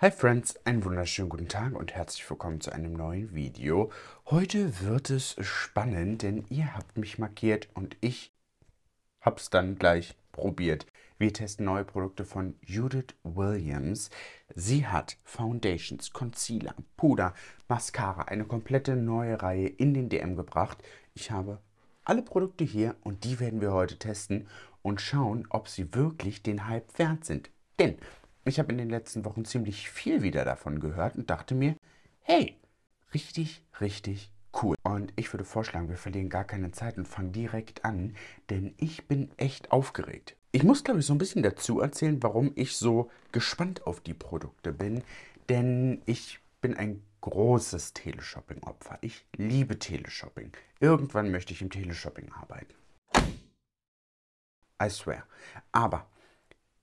Hi Friends, einen wunderschönen guten Tag und herzlich willkommen zu einem neuen Video. Heute wird es spannend, denn ihr habt mich markiert und ich hab's dann gleich probiert. Wir testen neue Produkte von Judith Williams. Sie hat Foundations, Concealer, Puder, Mascara, eine komplette neue Reihe in den DM gebracht. Ich habe alle Produkte hier und die werden wir heute testen und schauen, ob sie wirklich den Hype wert sind. Denn ich habe in den letzten Wochen ziemlich viel wieder davon gehört und dachte mir, hey, richtig, richtig cool. Und ich würde vorschlagen, wir verlieren gar keine Zeit und fangen direkt an, denn ich bin echt aufgeregt. Ich muss, glaube ich, so ein bisschen dazu erzählen, warum ich so gespannt auf die Produkte bin, denn ich bin ein großes Teleshopping-Opfer. Ich liebe Teleshopping. Irgendwann möchte ich im Teleshopping arbeiten. I swear. Aber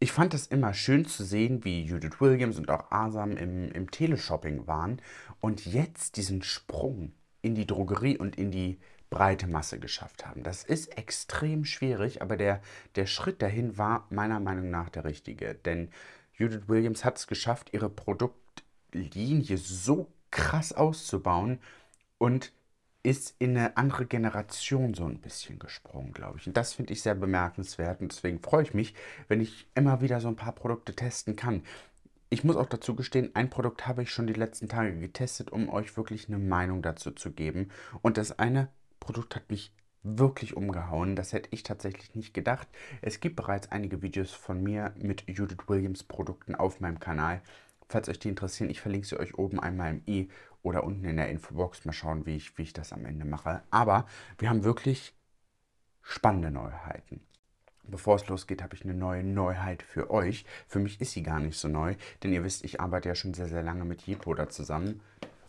ich fand es immer schön zu sehen, wie Judith Williams und auch Asam im, im Teleshopping waren und jetzt diesen Sprung in die Drogerie und in die breite Masse geschafft haben. Das ist extrem schwierig, aber der, der Schritt dahin war meiner Meinung nach der richtige. Denn Judith Williams hat es geschafft, ihre Produktlinie so krass auszubauen und ist in eine andere Generation so ein bisschen gesprungen, glaube ich. Und das finde ich sehr bemerkenswert und deswegen freue ich mich, wenn ich immer wieder so ein paar Produkte testen kann. Ich muss auch dazu gestehen, ein Produkt habe ich schon die letzten Tage getestet, um euch wirklich eine Meinung dazu zu geben. Und das eine Produkt hat mich wirklich umgehauen. Das hätte ich tatsächlich nicht gedacht. Es gibt bereits einige Videos von mir mit Judith Williams Produkten auf meinem Kanal. Falls euch die interessieren, ich verlinke sie euch oben einmal im i oder unten in der Infobox. Mal schauen, wie ich, wie ich das am Ende mache. Aber wir haben wirklich spannende Neuheiten. Bevor es losgeht, habe ich eine neue Neuheit für euch. Für mich ist sie gar nicht so neu, denn ihr wisst, ich arbeite ja schon sehr, sehr lange mit Jepoda zusammen.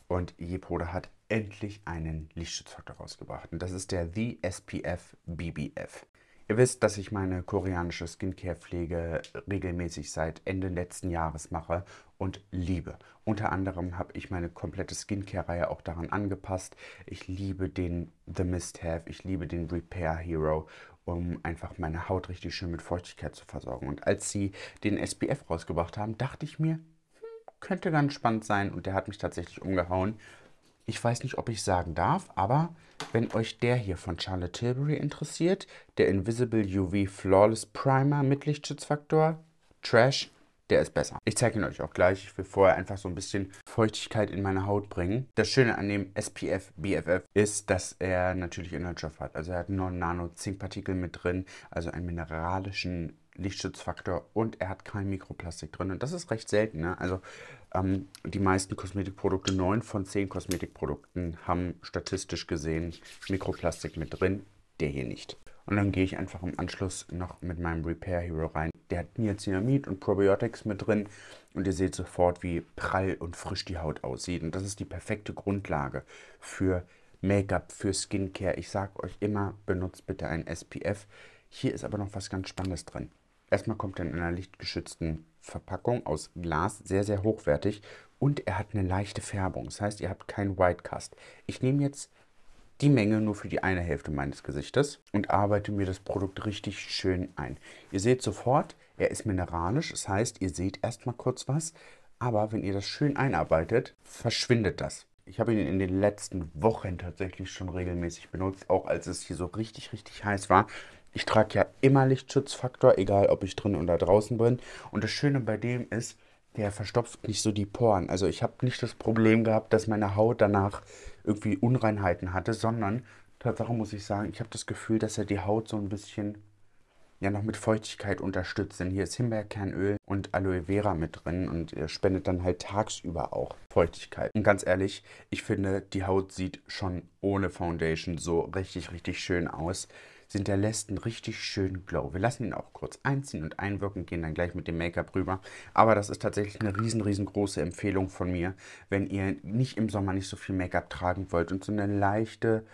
Und Jepoda hat endlich einen Lichtschutzfaktor rausgebracht. Und das ist der The SPF BBF. Ihr wisst, dass ich meine koreanische Skincare-Pflege regelmäßig seit Ende letzten Jahres mache und liebe. Unter anderem habe ich meine komplette Skincare-Reihe auch daran angepasst. Ich liebe den The Mist Have, ich liebe den Repair Hero, um einfach meine Haut richtig schön mit Feuchtigkeit zu versorgen. Und als sie den SPF rausgebracht haben, dachte ich mir, hm, könnte ganz spannend sein und der hat mich tatsächlich umgehauen ich weiß nicht, ob ich sagen darf, aber wenn euch der hier von Charlotte Tilbury interessiert, der Invisible UV Flawless Primer mit Lichtschutzfaktor, Trash, der ist besser. Ich zeige ihn euch auch gleich. Ich will vorher einfach so ein bisschen Feuchtigkeit in meine Haut bringen. Das Schöne an dem SPF BFF ist, dass er natürlich Inhaltsstoff hat. Also er hat 9 Nano Zinkpartikel mit drin, also einen mineralischen Lichtschutzfaktor und er hat kein Mikroplastik drin. Und das ist recht selten. Ne? Also ähm, die meisten Kosmetikprodukte, 9 von 10 Kosmetikprodukten haben statistisch gesehen Mikroplastik mit drin, der hier nicht. Und dann gehe ich einfach im Anschluss noch mit meinem Repair Hero rein. Der hat Niacinamid und Probiotics mit drin und ihr seht sofort, wie prall und frisch die Haut aussieht. Und das ist die perfekte Grundlage für Make-up, für Skincare. Ich sage euch immer, benutzt bitte ein SPF. Hier ist aber noch was ganz Spannendes drin. Erstmal kommt er in einer lichtgeschützten Verpackung aus Glas, sehr, sehr hochwertig. Und er hat eine leichte Färbung. Das heißt, ihr habt keinen White Cast. Ich nehme jetzt die Menge nur für die eine Hälfte meines Gesichtes und arbeite mir das Produkt richtig schön ein. Ihr seht sofort, er ist mineralisch, das heißt, ihr seht erstmal kurz was, aber wenn ihr das schön einarbeitet, verschwindet das. Ich habe ihn in den letzten Wochen tatsächlich schon regelmäßig benutzt, auch als es hier so richtig, richtig heiß war. Ich trage ja immer Lichtschutzfaktor, egal ob ich drin oder draußen bin. Und das Schöne bei dem ist, der verstopft nicht so die Poren. Also ich habe nicht das Problem gehabt, dass meine Haut danach irgendwie Unreinheiten hatte, sondern Tatsache muss ich sagen, ich habe das Gefühl, dass er die Haut so ein bisschen ja noch mit Feuchtigkeit unterstützt. Denn hier ist Himbeerkernöl und Aloe Vera mit drin und er spendet dann halt tagsüber auch Feuchtigkeit. Und ganz ehrlich, ich finde, die Haut sieht schon ohne Foundation so richtig, richtig schön aus. Sie hinterlässt einen richtig schönen Glow. Wir lassen ihn auch kurz einziehen und einwirken, gehen dann gleich mit dem Make-up rüber. Aber das ist tatsächlich eine riesen, riesengroße Empfehlung von mir, wenn ihr nicht im Sommer nicht so viel Make-up tragen wollt und so eine leichte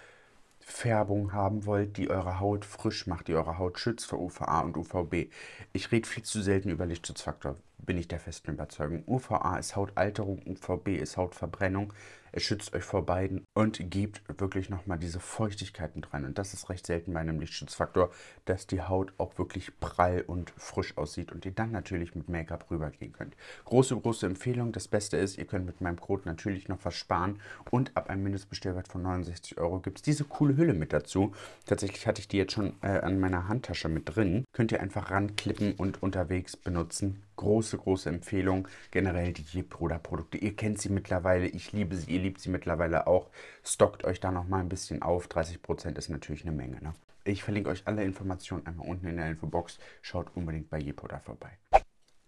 Färbung haben wollt, die eure Haut frisch macht, die eure Haut schützt vor UVA und UVB. Ich rede viel zu selten über Lichtschutzfaktor bin ich der festen Überzeugung. UVA ist Hautalterung, UVB ist Hautverbrennung. Es schützt euch vor beiden und gibt wirklich nochmal diese Feuchtigkeiten dran. Und das ist recht selten bei einem Lichtschutzfaktor, dass die Haut auch wirklich prall und frisch aussieht und ihr dann natürlich mit Make-up rübergehen könnt. Große, große Empfehlung. Das Beste ist, ihr könnt mit meinem Code natürlich noch was sparen und ab einem Mindestbestellwert von 69 Euro gibt es diese coole Hülle mit dazu. Tatsächlich hatte ich die jetzt schon äh, an meiner Handtasche mit drin. Könnt ihr einfach ranklippen und unterwegs benutzen große, große Empfehlung. Generell die Jeproda-Produkte. Ihr kennt sie mittlerweile. Ich liebe sie. Ihr liebt sie mittlerweile auch. Stockt euch da nochmal ein bisschen auf. 30% ist natürlich eine Menge. Ne? Ich verlinke euch alle Informationen einmal unten in der Infobox. Schaut unbedingt bei Jeproda vorbei.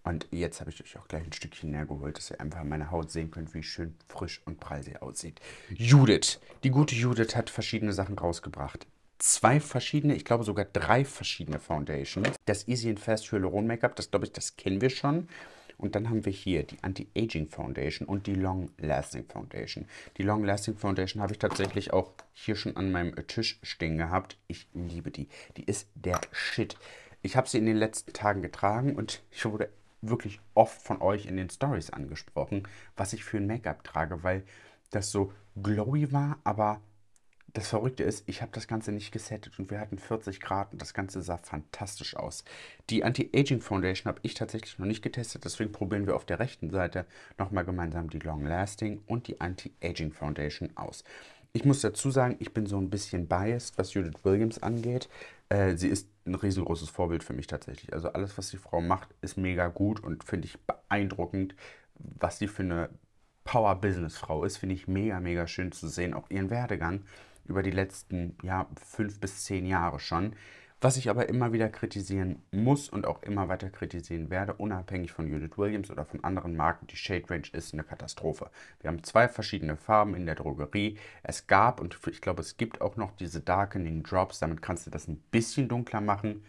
Und jetzt habe ich euch auch gleich ein Stückchen näher geholt, dass ihr einfach meine Haut sehen könnt, wie schön frisch und prall sie aussieht. Judith. Die gute Judith hat verschiedene Sachen rausgebracht zwei verschiedene, ich glaube sogar drei verschiedene Foundations. Das Easy and Fast Hyaluron Make-up, das glaube ich, das kennen wir schon. Und dann haben wir hier die Anti-Aging Foundation und die Long Lasting Foundation. Die Long Lasting Foundation habe ich tatsächlich auch hier schon an meinem Tisch stehen gehabt. Ich liebe die. Die ist der Shit. Ich habe sie in den letzten Tagen getragen und ich wurde wirklich oft von euch in den Stories angesprochen, was ich für ein Make-up trage, weil das so glowy war, aber das Verrückte ist, ich habe das Ganze nicht gesettet und wir hatten 40 Grad und das Ganze sah fantastisch aus. Die Anti-Aging Foundation habe ich tatsächlich noch nicht getestet, deswegen probieren wir auf der rechten Seite nochmal gemeinsam die Long Lasting und die Anti-Aging Foundation aus. Ich muss dazu sagen, ich bin so ein bisschen biased, was Judith Williams angeht. Äh, sie ist ein riesengroßes Vorbild für mich tatsächlich. Also alles, was die Frau macht, ist mega gut und finde ich beeindruckend, was sie für eine Power-Business-Frau ist. Finde ich mega, mega schön zu sehen, auch ihren Werdegang über die letzten ja, fünf bis zehn Jahre schon. Was ich aber immer wieder kritisieren muss und auch immer weiter kritisieren werde, unabhängig von Judith Williams oder von anderen Marken, die Shade Range ist eine Katastrophe. Wir haben zwei verschiedene Farben in der Drogerie. Es gab und ich glaube, es gibt auch noch diese Darkening Drops. Damit kannst du das ein bisschen dunkler machen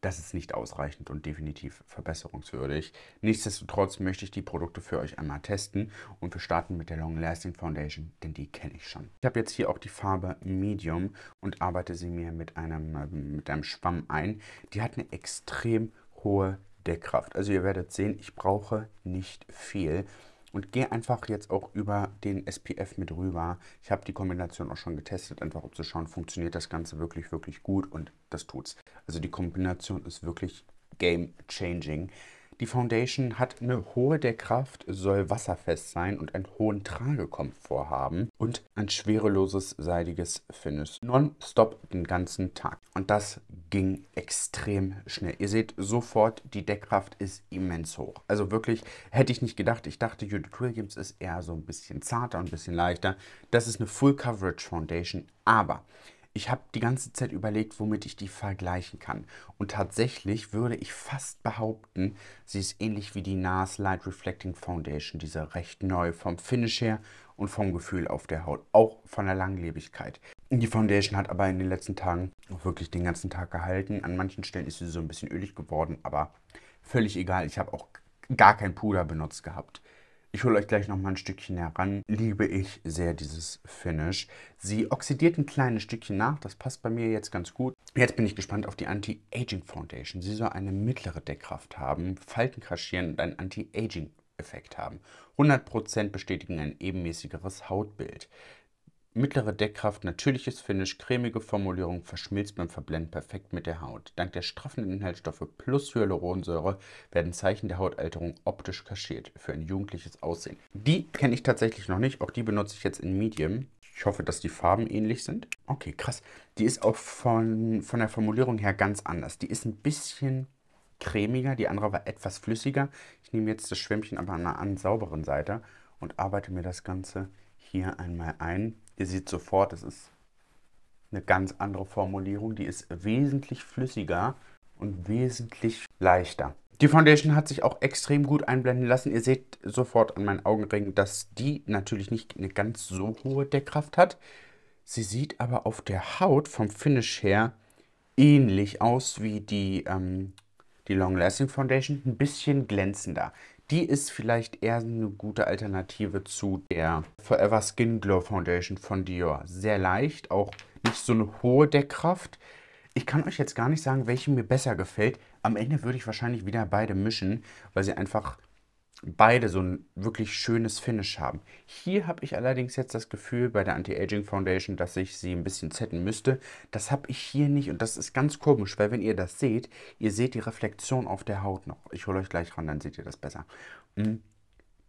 das ist nicht ausreichend und definitiv verbesserungswürdig. Nichtsdestotrotz möchte ich die Produkte für euch einmal testen und wir starten mit der Long Lasting Foundation, denn die kenne ich schon. Ich habe jetzt hier auch die Farbe Medium und arbeite sie mir mit einem, äh, mit einem Schwamm ein. Die hat eine extrem hohe Deckkraft. Also ihr werdet sehen, ich brauche nicht viel. Und gehe einfach jetzt auch über den SPF mit rüber. Ich habe die Kombination auch schon getestet, einfach um zu schauen, funktioniert das Ganze wirklich, wirklich gut und das tut's. Also die Kombination ist wirklich game changing. Die Foundation hat eine hohe Deckkraft, soll wasserfest sein und einen hohen Tragekomfort haben und ein schwereloses, seidiges Finish. Non-stop den ganzen Tag. Und das ging extrem schnell. Ihr seht sofort, die Deckkraft ist immens hoch. Also wirklich, hätte ich nicht gedacht. Ich dachte, Judith Williams ist eher so ein bisschen zarter, und ein bisschen leichter. Das ist eine Full Coverage Foundation, aber ich habe die ganze Zeit überlegt, womit ich die vergleichen kann. Und tatsächlich würde ich fast behaupten, sie ist ähnlich wie die NAS Light Reflecting Foundation, diese recht neu vom Finish her und vom Gefühl auf der Haut, auch von der Langlebigkeit. Die Foundation hat aber in den letzten Tagen auch wirklich den ganzen Tag gehalten. An manchen Stellen ist sie so ein bisschen ölig geworden, aber völlig egal. Ich habe auch gar kein Puder benutzt gehabt. Ich hole euch gleich nochmal ein Stückchen heran. Liebe ich sehr dieses Finish. Sie oxidiert ein kleines Stückchen nach. Das passt bei mir jetzt ganz gut. Jetzt bin ich gespannt auf die Anti-Aging Foundation. Sie soll eine mittlere Deckkraft haben, Falten kaschieren und einen Anti-Aging Effekt haben. 100% bestätigen ein ebenmäßigeres Hautbild. Mittlere Deckkraft, natürliches Finish, cremige Formulierung, verschmilzt beim Verblenden perfekt mit der Haut. Dank der straffen Inhaltsstoffe plus Hyaluronsäure werden Zeichen der Hautalterung optisch kaschiert für ein jugendliches Aussehen. Die kenne ich tatsächlich noch nicht, auch die benutze ich jetzt in Medium. Ich hoffe, dass die Farben ähnlich sind. Okay, krass. Die ist auch von, von der Formulierung her ganz anders. Die ist ein bisschen cremiger, die andere war etwas flüssiger. Ich nehme jetzt das Schwämmchen aber an einer an sauberen Seite und arbeite mir das Ganze hier einmal ein. Ihr seht sofort, es ist eine ganz andere Formulierung. Die ist wesentlich flüssiger und wesentlich leichter. Die Foundation hat sich auch extrem gut einblenden lassen. Ihr seht sofort an meinen Augenringen, dass die natürlich nicht eine ganz so hohe Deckkraft hat. Sie sieht aber auf der Haut vom Finish her ähnlich aus wie die, ähm, die Long Lasting Foundation, ein bisschen glänzender. Die ist vielleicht eher eine gute Alternative zu der Forever Skin Glow Foundation von Dior. Sehr leicht, auch nicht so eine hohe Deckkraft. Ich kann euch jetzt gar nicht sagen, welche mir besser gefällt. Am Ende würde ich wahrscheinlich wieder beide mischen, weil sie einfach beide so ein wirklich schönes Finish haben. Hier habe ich allerdings jetzt das Gefühl bei der Anti-Aging Foundation, dass ich sie ein bisschen zetten müsste. Das habe ich hier nicht und das ist ganz komisch, weil wenn ihr das seht, ihr seht die Reflexion auf der Haut noch. Ich hole euch gleich ran, dann seht ihr das besser. Mhm.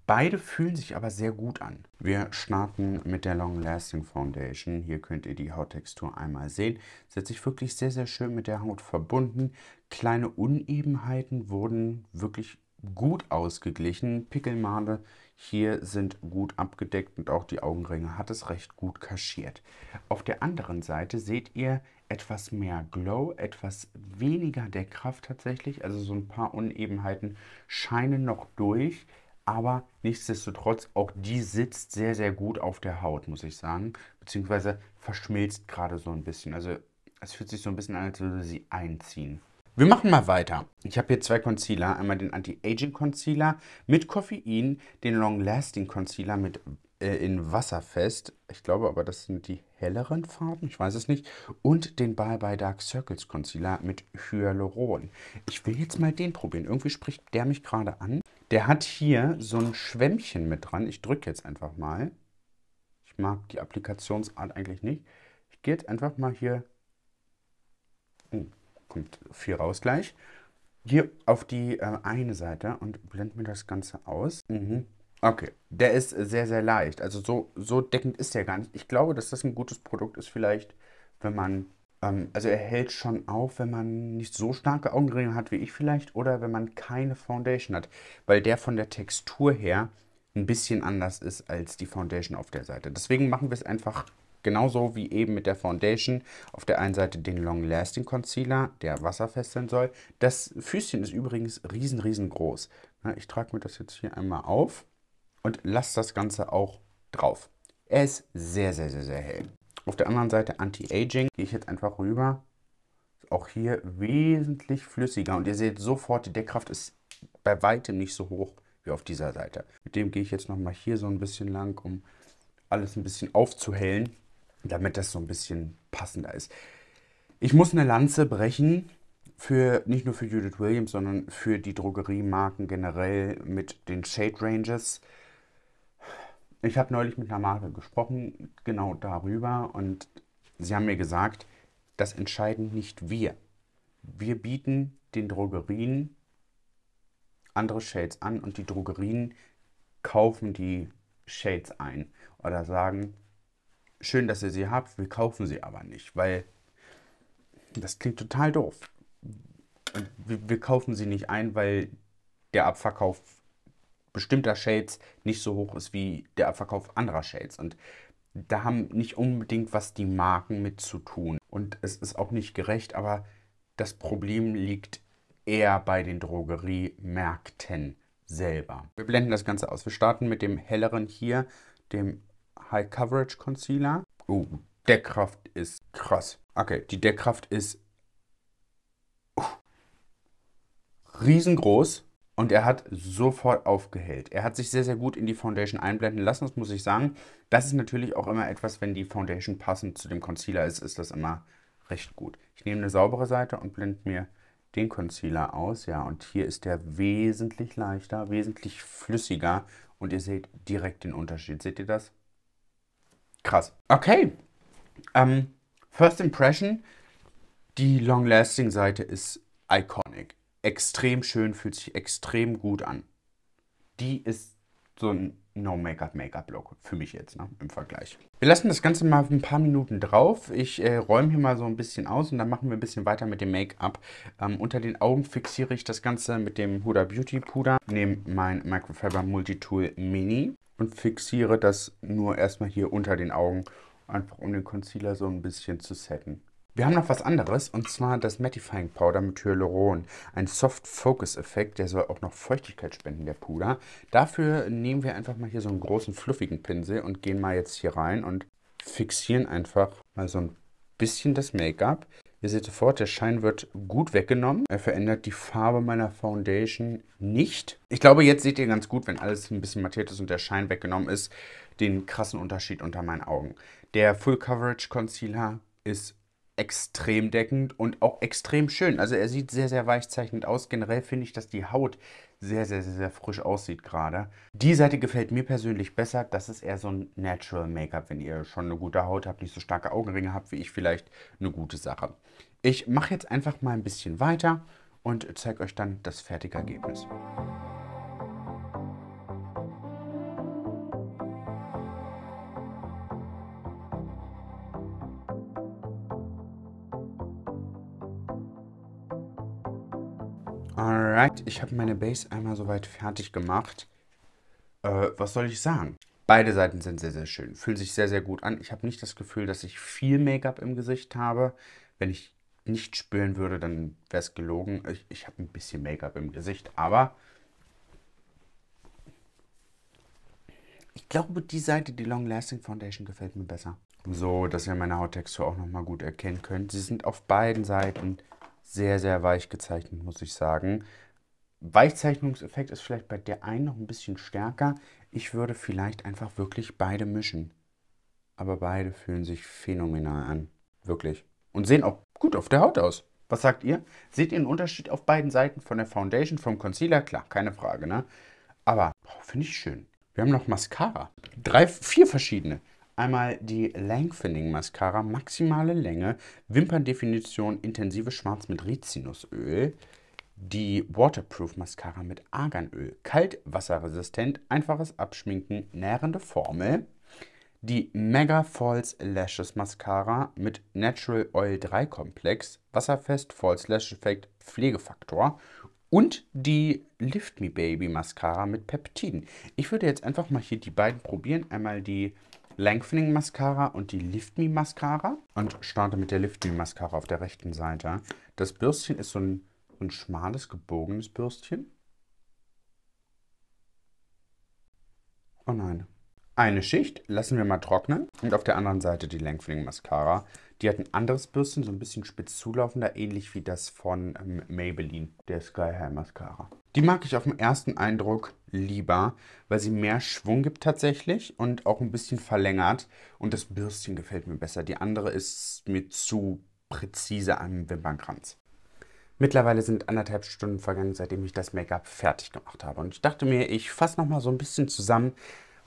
Beide fühlen sich aber sehr gut an. Wir starten mit der Long Lasting Foundation. Hier könnt ihr die Hauttextur einmal sehen. Sie hat sich wirklich sehr, sehr schön mit der Haut verbunden. Kleine Unebenheiten wurden wirklich gut ausgeglichen. Pickelmale hier sind gut abgedeckt und auch die Augenringe hat es recht gut kaschiert. Auf der anderen Seite seht ihr etwas mehr Glow, etwas weniger der Kraft tatsächlich. Also so ein paar Unebenheiten scheinen noch durch. Aber nichtsdestotrotz, auch die sitzt sehr, sehr gut auf der Haut, muss ich sagen. Beziehungsweise verschmilzt gerade so ein bisschen. Also es fühlt sich so ein bisschen an, als würde sie einziehen. Wir machen mal weiter. Ich habe hier zwei Concealer. Einmal den Anti-Aging Concealer mit Koffein, den Long Lasting Concealer mit äh, in Wasserfest. Ich glaube aber, das sind die helleren Farben, ich weiß es nicht. Und den Bye Bye Dark Circles Concealer mit Hyaluron. Ich will jetzt mal den probieren. Irgendwie spricht der mich gerade an. Der hat hier so ein Schwämmchen mit dran. Ich drücke jetzt einfach mal. Ich mag die Applikationsart eigentlich nicht. Ich gehe jetzt einfach mal hier... Oh, kommt viel raus gleich. Hier auf die äh, eine Seite und blend mir das Ganze aus. Mhm. Okay, der ist sehr, sehr leicht. Also so, so deckend ist der gar nicht. Ich glaube, dass das ein gutes Produkt ist vielleicht, wenn man, ähm, also er hält schon auf, wenn man nicht so starke Augenringe hat wie ich vielleicht oder wenn man keine Foundation hat, weil der von der Textur her ein bisschen anders ist als die Foundation auf der Seite. Deswegen machen wir es einfach Genauso wie eben mit der Foundation auf der einen Seite den Long Lasting Concealer, der wasserfest sein soll. Das Füßchen ist übrigens riesen, riesengroß. Ich trage mir das jetzt hier einmal auf und lasse das Ganze auch drauf. Er ist sehr, sehr, sehr, sehr hell. Auf der anderen Seite Anti-Aging gehe ich jetzt einfach rüber. auch hier wesentlich flüssiger und ihr seht sofort, die Deckkraft ist bei weitem nicht so hoch wie auf dieser Seite. Mit dem gehe ich jetzt nochmal hier so ein bisschen lang, um alles ein bisschen aufzuhellen damit das so ein bisschen passender ist. Ich muss eine Lanze brechen für nicht nur für Judith Williams, sondern für die Drogeriemarken generell mit den Shade Ranges. Ich habe neulich mit einer Marke gesprochen, genau darüber, und sie haben mir gesagt, das entscheiden nicht wir. Wir bieten den Drogerien andere Shades an und die Drogerien kaufen die Shades ein oder sagen, schön, dass ihr sie habt, wir kaufen sie aber nicht, weil das klingt total doof. Wir, wir kaufen sie nicht ein, weil der Abverkauf bestimmter Shades nicht so hoch ist wie der Abverkauf anderer Shades. Und da haben nicht unbedingt was die Marken mit zu tun. Und es ist auch nicht gerecht, aber das Problem liegt eher bei den Drogeriemärkten selber. Wir blenden das Ganze aus. Wir starten mit dem helleren hier, dem High Coverage Concealer. Oh, Deckkraft ist krass. Okay, die Deckkraft ist uh, riesengroß und er hat sofort aufgehellt. Er hat sich sehr, sehr gut in die Foundation einblenden lassen, das muss ich sagen. Das ist natürlich auch immer etwas, wenn die Foundation passend zu dem Concealer ist, ist das immer recht gut. Ich nehme eine saubere Seite und blende mir den Concealer aus. Ja, und hier ist der wesentlich leichter, wesentlich flüssiger. Und ihr seht direkt den Unterschied. Seht ihr das? Krass. Okay. Ähm, First Impression, die Long-Lasting-Seite ist iconic. Extrem schön, fühlt sich extrem gut an. Die ist so ein No-Make-up-Make-up-Look für mich jetzt ne, im Vergleich. Wir lassen das Ganze mal ein paar Minuten drauf. Ich äh, räume hier mal so ein bisschen aus und dann machen wir ein bisschen weiter mit dem Make-up. Ähm, unter den Augen fixiere ich das Ganze mit dem Huda Beauty Puder. Nehme mein Microfiber Multitool Mini und fixiere das nur erstmal hier unter den Augen, einfach um den Concealer so ein bisschen zu setten. Wir haben noch was anderes und zwar das Mattifying Powder mit Hyaluron. Ein Soft Focus Effekt, der soll auch noch Feuchtigkeit spenden, der Puder. Dafür nehmen wir einfach mal hier so einen großen fluffigen Pinsel und gehen mal jetzt hier rein und fixieren einfach mal so ein bisschen das Make-up. Ihr seht sofort, der Schein wird gut weggenommen. Er verändert die Farbe meiner Foundation nicht. Ich glaube, jetzt seht ihr ganz gut, wenn alles ein bisschen mattiert ist und der Schein weggenommen ist, den krassen Unterschied unter meinen Augen. Der Full Coverage Concealer ist extrem deckend und auch extrem schön. Also er sieht sehr, sehr weichzeichnend aus. Generell finde ich, dass die Haut sehr, sehr, sehr, sehr frisch aussieht gerade. Die Seite gefällt mir persönlich besser. Das ist eher so ein Natural Make-up, wenn ihr schon eine gute Haut habt, nicht so starke Augenringe habt wie ich, vielleicht eine gute Sache. Ich mache jetzt einfach mal ein bisschen weiter und zeige euch dann das fertige Ergebnis. Alright, ich habe meine Base einmal soweit fertig gemacht. Äh, was soll ich sagen? Beide Seiten sind sehr, sehr schön. Fühlen sich sehr, sehr gut an. Ich habe nicht das Gefühl, dass ich viel Make-up im Gesicht habe. Wenn ich nicht spüren würde, dann wäre es gelogen. Ich, ich habe ein bisschen Make-up im Gesicht, aber ich glaube, die Seite, die Long Lasting Foundation, gefällt mir besser. So, dass ihr meine Hauttextur auch nochmal gut erkennen könnt. Sie sind auf beiden Seiten sehr, sehr weich gezeichnet, muss ich sagen. Weichzeichnungseffekt ist vielleicht bei der einen noch ein bisschen stärker. Ich würde vielleicht einfach wirklich beide mischen. Aber beide fühlen sich phänomenal an. Wirklich. Und sehen auch gut auf der Haut aus. Was sagt ihr? Seht ihr einen Unterschied auf beiden Seiten von der Foundation, vom Concealer? Klar, keine Frage, ne? Aber finde ich schön. Wir haben noch Mascara. Drei, vier verschiedene. Einmal die Lengthening Mascara, maximale Länge, Wimperndefinition, intensive Schwarz mit Rizinusöl. Die Waterproof Mascara mit Arganöl, kaltwasserresistent, einfaches Abschminken, nährende Formel. Die Mega False Lashes Mascara mit Natural Oil 3 Komplex, wasserfest, False Lash Effekt, Pflegefaktor und die Lift Me Baby Mascara mit Peptiden. Ich würde jetzt einfach mal hier die beiden probieren. Einmal die Lengthening Mascara und die Lift Me Mascara und starte mit der Lift Me Mascara auf der rechten Seite. Das Bürstchen ist so ein, ein schmales, gebogenes Bürstchen. Oh nein. Eine Schicht lassen wir mal trocknen und auf der anderen Seite die Lengthening Mascara. Die hat ein anderes Bürstchen, so ein bisschen spitz zulaufender, ähnlich wie das von ähm, Maybelline, der Sky High Mascara. Die mag ich auf den ersten Eindruck lieber, weil sie mehr Schwung gibt tatsächlich und auch ein bisschen verlängert. Und das Bürstchen gefällt mir besser. Die andere ist mir zu präzise am Wimpernkranz. Mittlerweile sind anderthalb Stunden vergangen, seitdem ich das Make-up fertig gemacht habe. Und ich dachte mir, ich fasse nochmal so ein bisschen zusammen,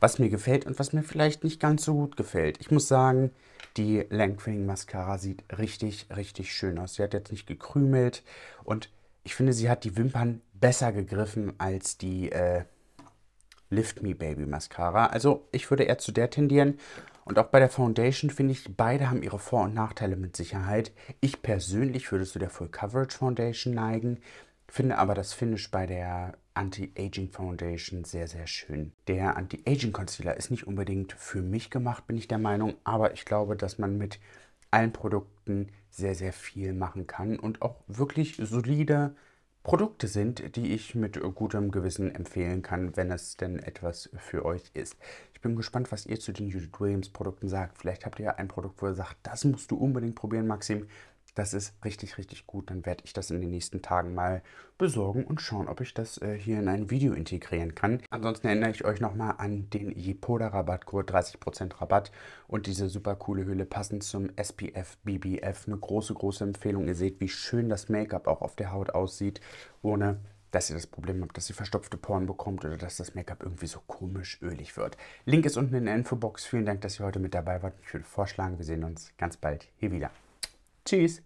was mir gefällt und was mir vielleicht nicht ganz so gut gefällt. Ich muss sagen, die Langfang Mascara sieht richtig, richtig schön aus. Sie hat jetzt nicht gekrümelt und ich finde, sie hat die Wimpern besser gegriffen als die äh, Lift Me Baby Mascara. Also ich würde eher zu der tendieren. Und auch bei der Foundation finde ich, beide haben ihre Vor- und Nachteile mit Sicherheit. Ich persönlich würde zu der Full Coverage Foundation neigen, finde aber das Finish bei der Anti-Aging Foundation sehr, sehr schön. Der Anti-Aging Concealer ist nicht unbedingt für mich gemacht, bin ich der Meinung, aber ich glaube, dass man mit allen Produkten sehr, sehr viel machen kann und auch wirklich solide Produkte sind, die ich mit gutem Gewissen empfehlen kann, wenn es denn etwas für euch ist. Ich bin gespannt, was ihr zu den Judith Williams Produkten sagt. Vielleicht habt ihr ja ein Produkt, wo ihr sagt, das musst du unbedingt probieren, Maxim. Das ist richtig, richtig gut. Dann werde ich das in den nächsten Tagen mal besorgen und schauen, ob ich das äh, hier in ein Video integrieren kann. Ansonsten erinnere ich euch nochmal an den Jepoda Rabattcode, 30% Rabatt und diese super coole Hülle passend zum SPF BBF. Eine große, große Empfehlung. Ihr seht, wie schön das Make-up auch auf der Haut aussieht, ohne dass ihr das Problem habt, dass ihr verstopfte Poren bekommt oder dass das Make-up irgendwie so komisch ölig wird. Link ist unten in der Infobox. Vielen Dank, dass ihr heute mit dabei wart. Ich würde vorschlagen, wir sehen uns ganz bald hier wieder. Tschüss.